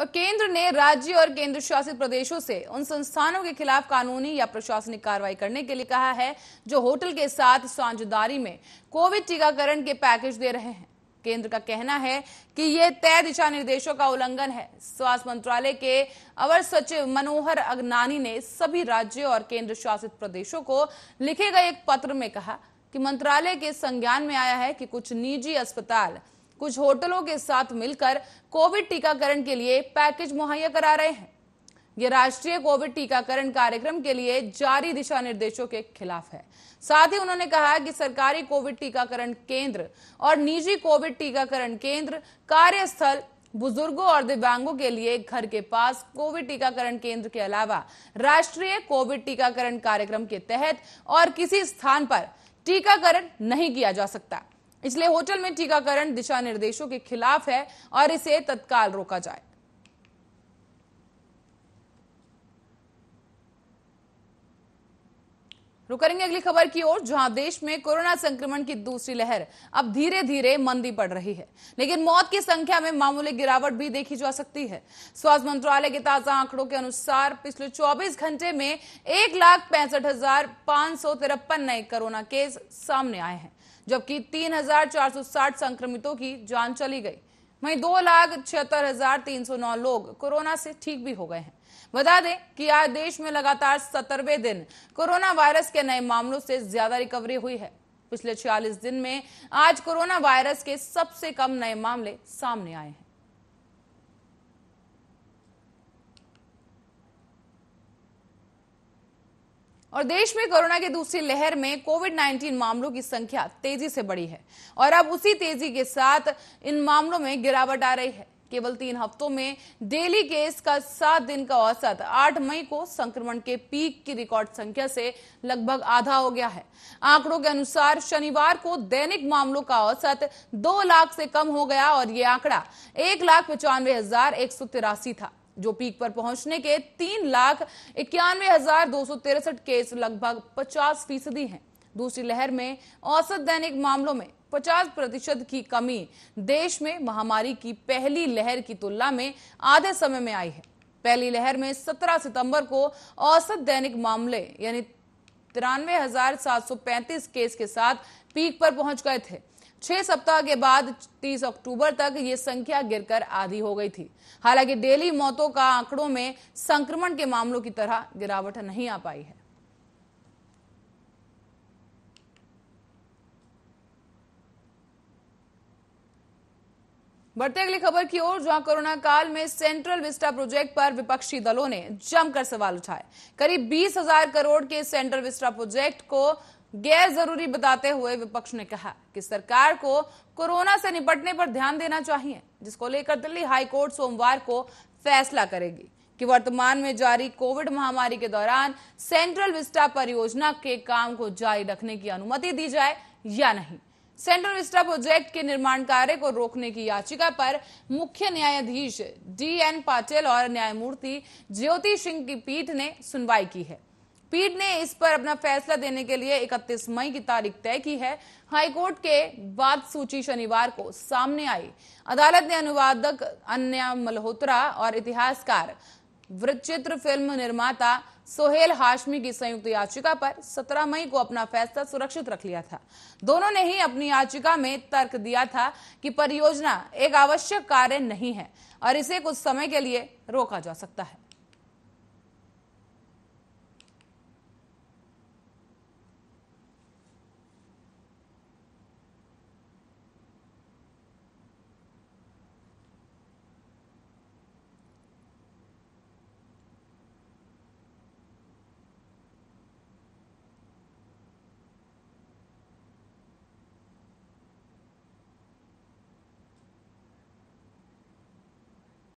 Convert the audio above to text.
और केंद्र ने राज्य और केंद्र शासित प्रदेशों से उन संस्थानों के खिलाफ कानूनी या प्रशासनिक कार्रवाई करने के लिए कहा है जो होटल के साथ साझेदारी में कोविड टीकाकरण के पैकेज दे रहे हैं केंद्र का कहना है कि यह तय दिशा निर्देशों का उल्लंघन है स्वास्थ्य मंत्रालय के अवर सचिव मनोहर अग्नानी ने सभी राज्यों और केंद्र शासित प्रदेशों को लिखे गए एक पत्र में कहा कि मंत्रालय के संज्ञान में आया है कि कुछ निजी अस्पताल कुछ होटलों के साथ मिलकर कोविड टीकाकरण के लिए पैकेज मुहैया करा रहे हैं ये राष्ट्रीय कोविड टीकाकरण कार्यक्रम के लिए जारी दिशा निर्देशों के खिलाफ है साथ ही उन्होंने कहा कि सरकारी कोविड टीकाकरण केंद्र और निजी कोविड टीकाकरण केंद्र कार्यस्थल बुजुर्गों और दिव्यांगों के लिए घर के पास कोविड टीकाकरण केंद्र के अलावा राष्ट्रीय कोविड टीकाकरण कार्यक्रम के तहत और किसी स्थान पर टीकाकरण नहीं किया जा सकता इसलिए होटल में टीकाकरण दिशा निर्देशों के खिलाफ है और इसे तत्काल रोका जाए करेंगे अगली खबर की ओर जहां देश में कोरोना संक्रमण की दूसरी लहर अब धीरे धीरे मंदी पड़ रही है लेकिन मौत की संख्या में मामूली गिरावट भी देखी जा सकती है स्वास्थ्य मंत्रालय के ताजा आंकड़ों के अनुसार पिछले 24 घंटे में एक लाख पैंसठ हजार पांच सौ तिरपन नए कोरोना केस सामने आए हैं जबकि 3,460 संक्रमितों की जान चली गई वहीं दो लाख छिहत्तर हजार तीन सौ नौ लोग कोरोना से ठीक भी हो गए हैं बता दें कि आज देश में लगातार सत्तरवे दिन कोरोना वायरस के नए मामलों से ज्यादा रिकवरी हुई है पिछले छियालीस दिन में आज कोरोना वायरस के सबसे कम नए मामले सामने आए हैं और देश में कोरोना की दूसरी लहर में कोविड 19 मामलों की संख्या तेजी से बढ़ी है और अब उसी तेजी के साथ इन मामलों में गिरावट आ रही है केवल तीन हफ्तों में डेली केस का सात दिन का औसत आठ मई को संक्रमण के पीक की रिकॉर्ड संख्या से लगभग आधा हो गया है आंकड़ों के अनुसार शनिवार को दैनिक मामलों का औसत दो लाख से कम हो गया और ये आंकड़ा एक लाख पचानवे हजार एक सौ तिरासी था जो पीक पर पहुंचने के तीन लाख इक्यानवे हजार दो सौ तिरसठ केस लगभग पचास फीसदी है दूसरी लहर में औसत दैनिक मामलों में 50 प्रतिशत की कमी देश में महामारी की पहली लहर की तुलना में आधे समय में आई है पहली लहर में 17 सितंबर को औसत दैनिक मामले यानी तिरानवे केस के साथ पीक पर पहुंच गए थे छह सप्ताह के बाद 30 अक्टूबर तक ये संख्या गिरकर आधी हो गई थी हालांकि डेली मौतों का आंकड़ों में संक्रमण के मामलों की तरह गिरावट नहीं आ पाई है बढ़ते अगली खबर की ओर जहां कोरोना काल में सेंट्रल विस्टा प्रोजेक्ट पर विपक्षी दलों ने जमकर सवाल उठाए करीब बीस हजार करोड़ के सेंट्रल विस्टा प्रोजेक्ट को गैर जरूरी बताते हुए विपक्ष ने कहा कि सरकार को कोरोना से निपटने पर ध्यान देना चाहिए जिसको लेकर दिल्ली हाईकोर्ट सोमवार को फैसला करेगी कि वर्तमान में जारी कोविड महामारी के दौरान सेंट्रल विस्टा परियोजना के काम को जारी रखने की अनुमति दी जाए या नहीं सेंट्रल विस्टा प्रोजेक्ट के निर्माण कार्य को रोकने की याचिका पर मुख्य न्यायाधीश डी एन पाटिल और न्यायमूर्ति ज्योति सिंह की पीठ ने सुनवाई की है पीठ ने इस पर अपना फैसला देने के लिए 31 मई की तारीख तय की है हाईकोर्ट के बाद सूची शनिवार को सामने आई अदालत ने अनुवादक अन्य मल्होत्रा और इतिहासकार वृचित्र फिल्म निर्माता सोहेल हाशमी की संयुक्त याचिका पर 17 मई को अपना फैसला सुरक्षित रख लिया था दोनों ने ही अपनी याचिका में तर्क दिया था कि परियोजना एक आवश्यक कार्य नहीं है और इसे कुछ समय के लिए रोका जा सकता है